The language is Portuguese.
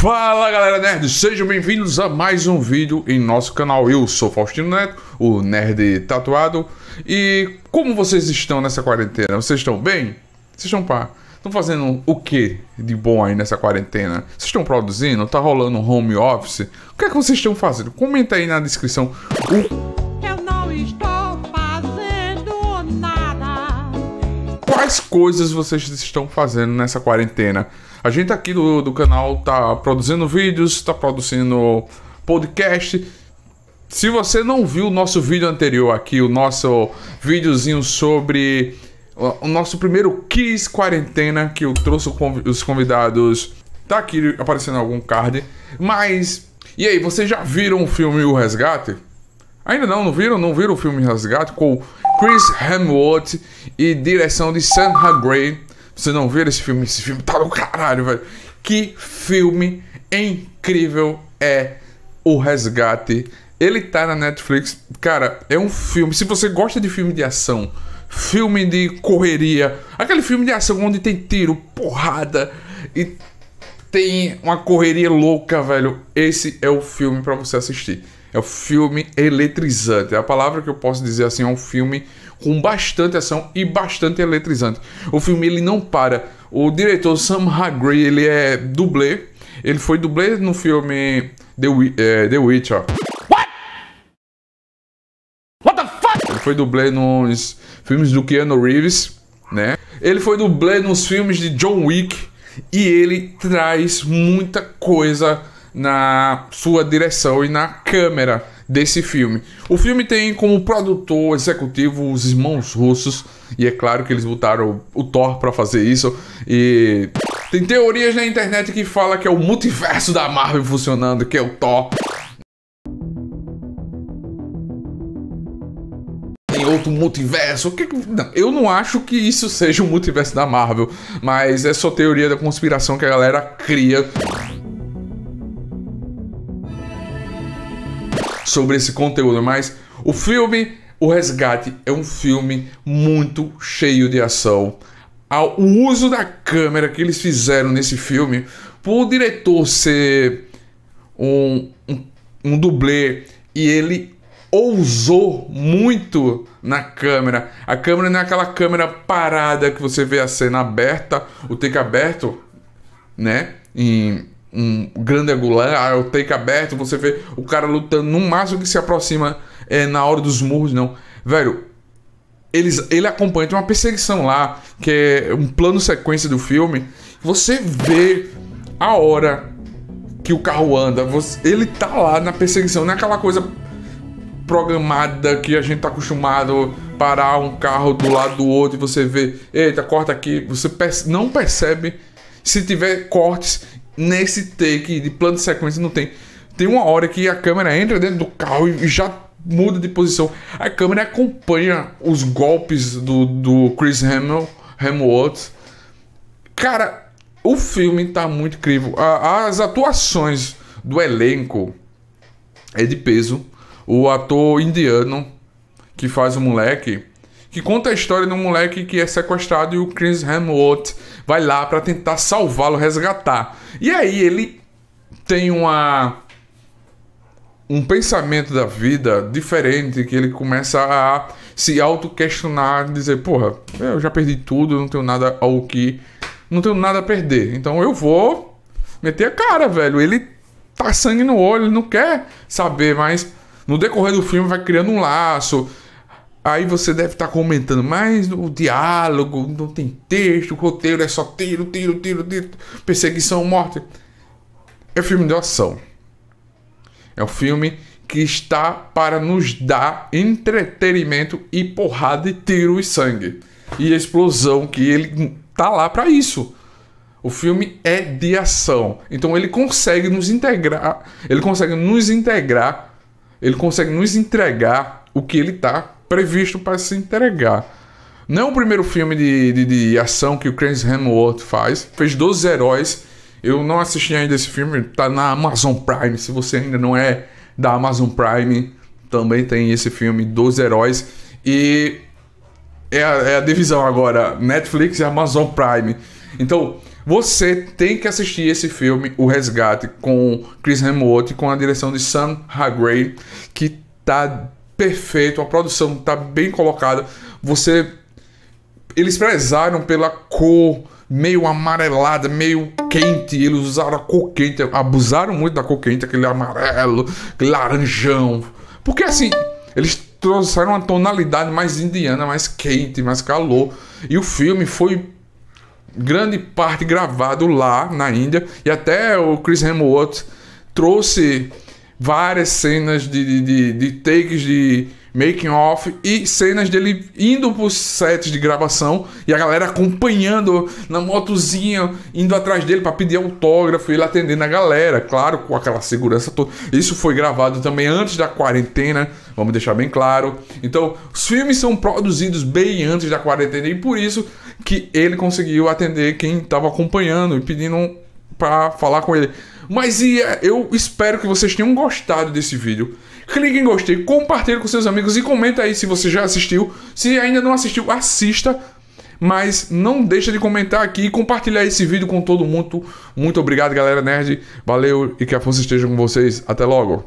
Fala galera nerd, sejam bem-vindos a mais um vídeo em nosso canal. Eu sou Faustino Neto, o nerd tatuado. E como vocês estão nessa quarentena? Vocês estão bem? Vocês estão pá? Estão fazendo o que de bom aí nessa quarentena? Vocês estão produzindo? Tá rolando home office? O que é que vocês estão fazendo? Comenta aí na descrição o quais coisas vocês estão fazendo nessa quarentena? A gente aqui do, do canal tá produzindo vídeos, está produzindo podcast. Se você não viu o nosso vídeo anterior aqui, o nosso videozinho sobre o nosso primeiro Kiss Quarentena, que eu trouxe os convidados. Tá aqui aparecendo algum card. Mas. E aí, vocês já viram o filme O Resgate? Ainda não, não viram? Não viram o filme Resgate com Chris Hemsworth e direção de Sam Gray. Você não viram esse filme? Esse filme tá do caralho, velho. Que filme incrível é O Resgate. Ele tá na Netflix. Cara, é um filme. Se você gosta de filme de ação, filme de correria, aquele filme de ação onde tem tiro, porrada e tem uma correria louca, velho. Esse é o filme para você assistir. É um filme eletrizante. É a palavra que eu posso dizer assim, é um filme com bastante ação e bastante eletrizante. O filme ele não para. O diretor Sam Hargrave, ele é dublê. Ele foi dublê no filme The, é, The Witcher. What? What the fuck? Ele foi dublê nos filmes do Keanu Reeves, né? Ele foi dublê nos filmes de John Wick e ele traz muita coisa na sua direção e na câmera desse filme. O filme tem como produtor executivo os irmãos russos, e é claro que eles botaram o Thor para fazer isso. E tem teorias na internet que fala que é o multiverso da Marvel funcionando, que é o Thor. outro multiverso. Não, eu não acho que isso seja um multiverso da Marvel, mas é só teoria da conspiração que a galera cria. sobre esse conteúdo, mas o filme O Resgate é um filme muito cheio de ação. O uso da câmera que eles fizeram nesse filme, por o diretor ser um, um, um dublê e ele ousou muito na câmera. A câmera não é aquela câmera parada que você vê a cena aberta, o take aberto, né? Em um grande angular, ah, é o take aberto, você vê o cara lutando no máximo que se aproxima é, na hora dos murros, não. Velho, eles, ele acompanha, tem uma perseguição lá, que é um plano sequência do filme. Você vê a hora que o carro anda, você, ele tá lá na perseguição, não é aquela coisa programada que a gente tá acostumado parar um carro do lado do outro e você vê, eita, corta aqui, você perce, não percebe se tiver cortes Nesse take de plano de sequência não tem. Tem uma hora que a câmera entra dentro do carro e já muda de posição. A câmera acompanha os golpes do, do Chris Hemel, Hemsworth. Cara, o filme tá muito incrível. as atuações do elenco é de peso. O ator indiano que faz o moleque que conta a história de um moleque que é sequestrado e o Chris Hemsworth vai lá para tentar salvá-lo, resgatar. E aí ele tem uma um pensamento da vida diferente que ele começa a se auto-questionar, dizer, porra, eu já perdi tudo, não tenho nada ao que, não tenho nada a perder. Então eu vou meter a cara, velho. Ele tá sangue no olho, ele não quer saber, mas no decorrer do filme vai criando um laço, Aí você deve estar tá comentando, mas o diálogo não tem texto, o roteiro é só tiro, tiro, tiro, tiro, perseguição, morte. É filme de ação. É um filme que está para nos dar entretenimento e porrada de tiro e sangue. E explosão, que ele tá lá para isso. O filme é de ação. Então ele consegue nos integrar, ele consegue nos integrar, ele consegue nos entregar o que ele tá previsto para se entregar. Não é o primeiro filme de, de, de ação que o Chris Hemsworth faz. Fez 12 heróis. Eu não assisti ainda esse filme, tá na Amazon Prime. Se você ainda não é da Amazon Prime, também tem esse filme, 12 heróis. E é a, é a divisão agora, Netflix e Amazon Prime. Então, você tem que assistir esse filme, O Resgate, com Chris Hemsworth, com a direção de Sam Hargrave, que tá perfeito, a produção tá bem colocada. Você eles prezaram pela cor meio amarelada, meio quente. Eles usaram a cor quente, abusaram muito da cor quente, aquele amarelo, aquele laranjão. Porque assim, eles trouxeram uma tonalidade mais indiana, mais quente, mais calor. E o filme foi grande parte gravado lá na Índia e até o Chris Hemsworth trouxe várias cenas de, de, de, de takes de making off e cenas dele indo pros sets de gravação e a galera acompanhando na motozinha, indo atrás dele para pedir autógrafo, ele atendendo a galera, claro, com aquela segurança toda. Isso foi gravado também antes da quarentena, vamos deixar bem claro. Então, os filmes são produzidos bem antes da quarentena e por isso que ele conseguiu atender quem estava acompanhando e pedindo para falar com ele. Mas e é, eu espero que vocês tenham gostado desse vídeo. Clique em gostei, compartilhe com seus amigos e comenta aí se você já assistiu. Se ainda não assistiu, assista. Mas não deixa de comentar aqui e compartilhar esse vídeo com todo mundo. Muito obrigado, galera nerd. Valeu e que a força esteja com vocês. Até logo.